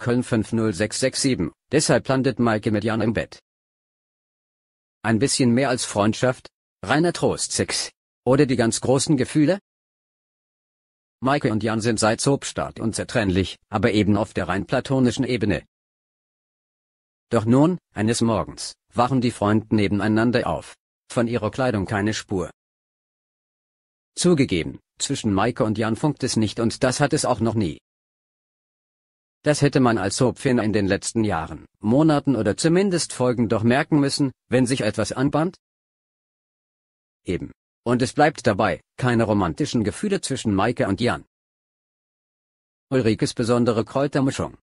Köln 50667, deshalb landet Maike mit Jan im Bett. Ein bisschen mehr als Freundschaft, reiner Trostsex. Oder die ganz großen Gefühle? Maike und Jan sind seit Soapstart unzertrennlich, aber eben auf der rein platonischen Ebene. Doch nun, eines Morgens, wachen die Freunde nebeneinander auf. Von ihrer Kleidung keine Spur. Zugegeben, zwischen Maike und Jan funkt es nicht und das hat es auch noch nie. Das hätte man als Hopfin in den letzten Jahren, Monaten oder zumindest Folgen doch merken müssen, wenn sich etwas anbahnt? Eben. Und es bleibt dabei, keine romantischen Gefühle zwischen Maike und Jan. Ulrikes besondere Kräutermischung.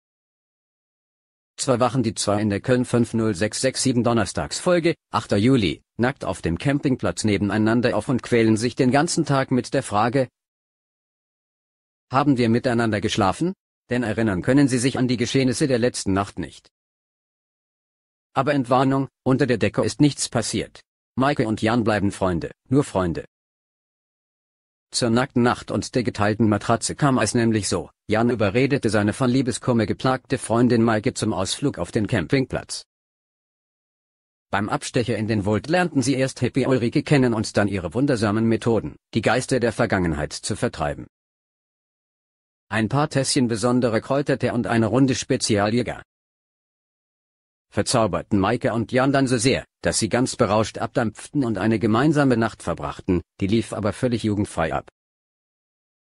Zwar wachen die zwei in der Köln 50667 Donnerstagsfolge, 8. Juli, nackt auf dem Campingplatz nebeneinander auf und quälen sich den ganzen Tag mit der Frage, haben wir miteinander geschlafen? denn erinnern können sie sich an die Geschehnisse der letzten Nacht nicht. Aber Entwarnung, unter der Decke ist nichts passiert. Maike und Jan bleiben Freunde, nur Freunde. Zur nackten Nacht und der geteilten Matratze kam es nämlich so, Jan überredete seine von Liebeskummer geplagte Freundin Maike zum Ausflug auf den Campingplatz. Beim Abstecher in den Wald lernten sie erst Hippie Ulrike kennen und dann ihre wundersamen Methoden, die Geister der Vergangenheit zu vertreiben ein paar Tässchen besondere Kräutertee und eine Runde Spezialjäger. Verzauberten Maike und Jan dann so sehr, dass sie ganz berauscht abdampften und eine gemeinsame Nacht verbrachten, die lief aber völlig jugendfrei ab.